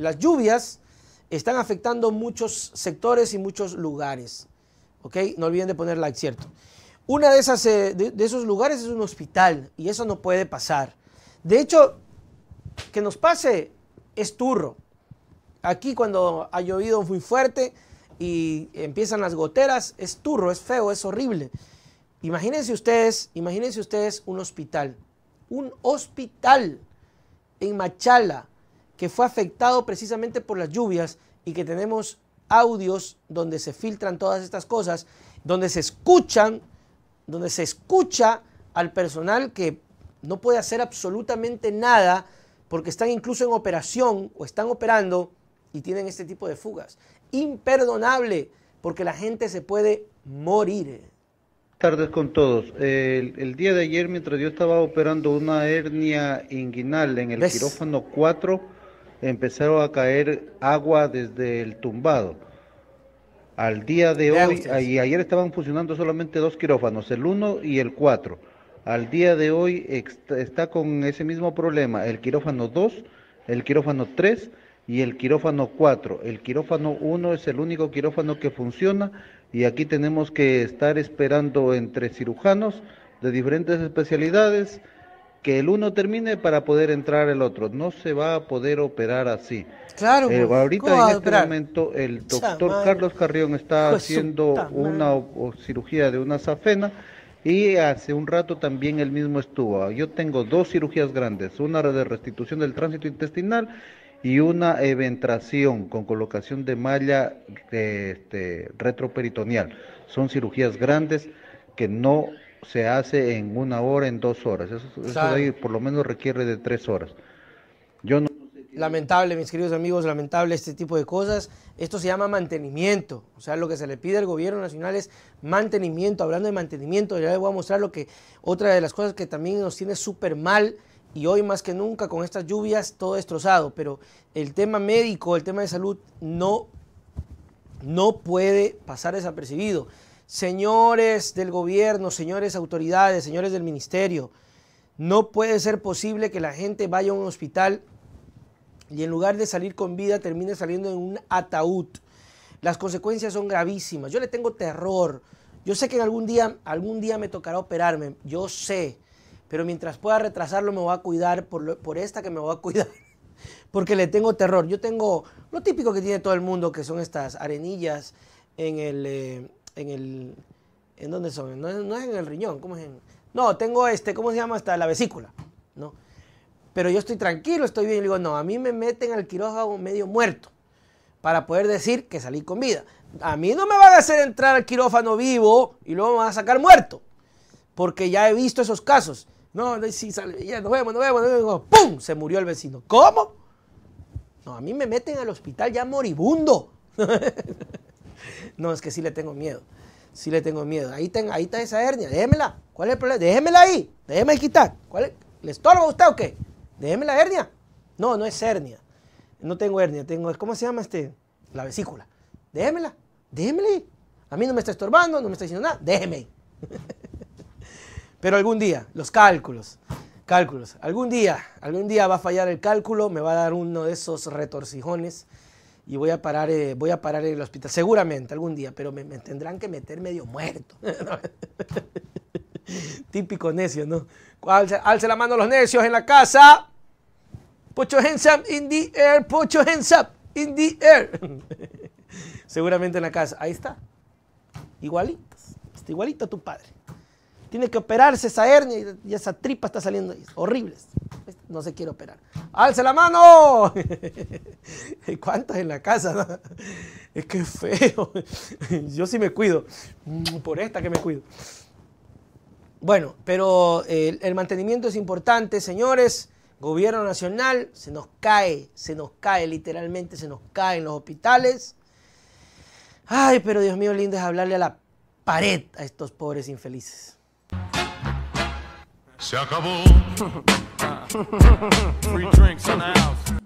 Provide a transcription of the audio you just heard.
Las lluvias están afectando muchos sectores y muchos lugares. ¿Ok? No olviden de poner like, ¿cierto? Una de, esas, eh, de esos lugares es un hospital y eso no puede pasar. De hecho, que nos pase es turro. Aquí cuando ha llovido muy fuerte y empiezan las goteras, es turro, es feo, es horrible. Imagínense ustedes, imagínense ustedes un hospital, un hospital en Machala, que fue afectado precisamente por las lluvias y que tenemos audios donde se filtran todas estas cosas, donde se escuchan, donde se escucha al personal que no puede hacer absolutamente nada porque están incluso en operación o están operando y tienen este tipo de fugas. Imperdonable, porque la gente se puede morir. Tardes con todos. El, día de ayer, mientras yo estaba operando una hernia inguinal en el quirófano 4, Empezaron a caer agua desde el tumbado. Al día de hoy, y ayer estaban funcionando solamente dos quirófanos, el 1 y el 4. Al día de hoy está con ese mismo problema el quirófano 2, el quirófano 3 y el quirófano 4. El quirófano 1 es el único quirófano que funciona y aquí tenemos que estar esperando entre cirujanos de diferentes especialidades que el uno termine para poder entrar el otro. No se va a poder operar así. Claro. Eh, pues, ahorita en este momento el doctor Carlos Carrión está haciendo una cirugía de una safena y hace un rato también él mismo estuvo. Yo tengo dos cirugías grandes, una de restitución del tránsito intestinal y una eventración con colocación de malla este, retroperitoneal. Son cirugías grandes que no se hace en una hora, en dos horas. Eso, por lo menos requiere de tres horas. Yo no... Lamentable, mis queridos amigos, lamentable este tipo de cosas. Esto se llama mantenimiento. O sea, lo que se le pide al gobierno nacional es mantenimiento. Hablando de mantenimiento, ya les voy a mostrar lo que otra de las cosas que también nos tiene súper mal y hoy más que nunca con estas lluvias todo destrozado. Pero el tema médico, el tema de salud no, no puede pasar desapercibido señores del gobierno, señores autoridades, señores del ministerio, no puede ser posible que la gente vaya a un hospital y en lugar de salir con vida termine saliendo en un ataúd. Las consecuencias son gravísimas. Yo le tengo terror. Yo sé que en algún día, algún día me tocará operarme. Yo sé. Pero mientras pueda retrasarlo me voy a cuidar por, esta que me voy a cuidar. Porque le tengo terror. Yo tengo lo típico que tiene todo el mundo, que son estas arenillas en el, eh, en el... ¿En dónde son? No, es en el riñón, ¿cómo es en...? No, tengo este, ¿cómo se llama? Hasta la vesícula, ¿no? Pero yo estoy tranquilo, estoy bien. Y digo, no, a mí me meten al quirófano medio muerto para poder decir que salí con vida. A mí no me van a hacer entrar al quirófano vivo y luego me van a sacar muerto, porque ya he visto esos casos. No, no, sí, sale, ya nos vemos, nos vemos, ¡Pum! Se murió el vecino. ¿Cómo? No, a mí me meten al hospital ya moribundo. no, es que sí le tengo miedo. Sí le tengo miedo. Ahí, ahí está esa hernia. Déjemela. ¿Cuál es el problema? Déjemela ahí. Déjeme quitar. ¿Le estorba a usted o qué? Déjeme la hernia. No, no es hernia. No tengo hernia. Tengo, ¿cómo se llama este? La vesícula. Déjemela. Déjemela ahí. A mí no me está estorbando, no me está diciendo nada. Déjeme. Pero algún día, los cálculos. Cálculos. Algún día, algún día va a fallar el cálculo, me va a dar uno de esos retorcijones y voy a parar, eh, voy a parar en el hospital, seguramente algún día, pero me, tendrán que meter medio muerto. Típico necio, ¿no? Alce, la mano los necios en la casa. Pocho hands up in the air, pocho hands up in the air. seguramente en la casa, ahí está. igualito, está igualito a tu padre. Tiene que operarse esa hernia y esa tripa está saliendo ahí. Horribles. Pues, no se quiere operar. ¡Alza la mano! ¿Cuántas en la casa? Es que feo. Yo sí me cuido. Por esta que me cuido. Bueno, pero el, eh, el mantenimiento es importante, señores. Gobierno nacional, se nos cae, se nos cae, literalmente se nos cae en los hospitales. Ay, pero Dios mío, lindo es hablarle a la pared a estos pobres infelices. Se acabó. Uh-huh. Free drinks in the house.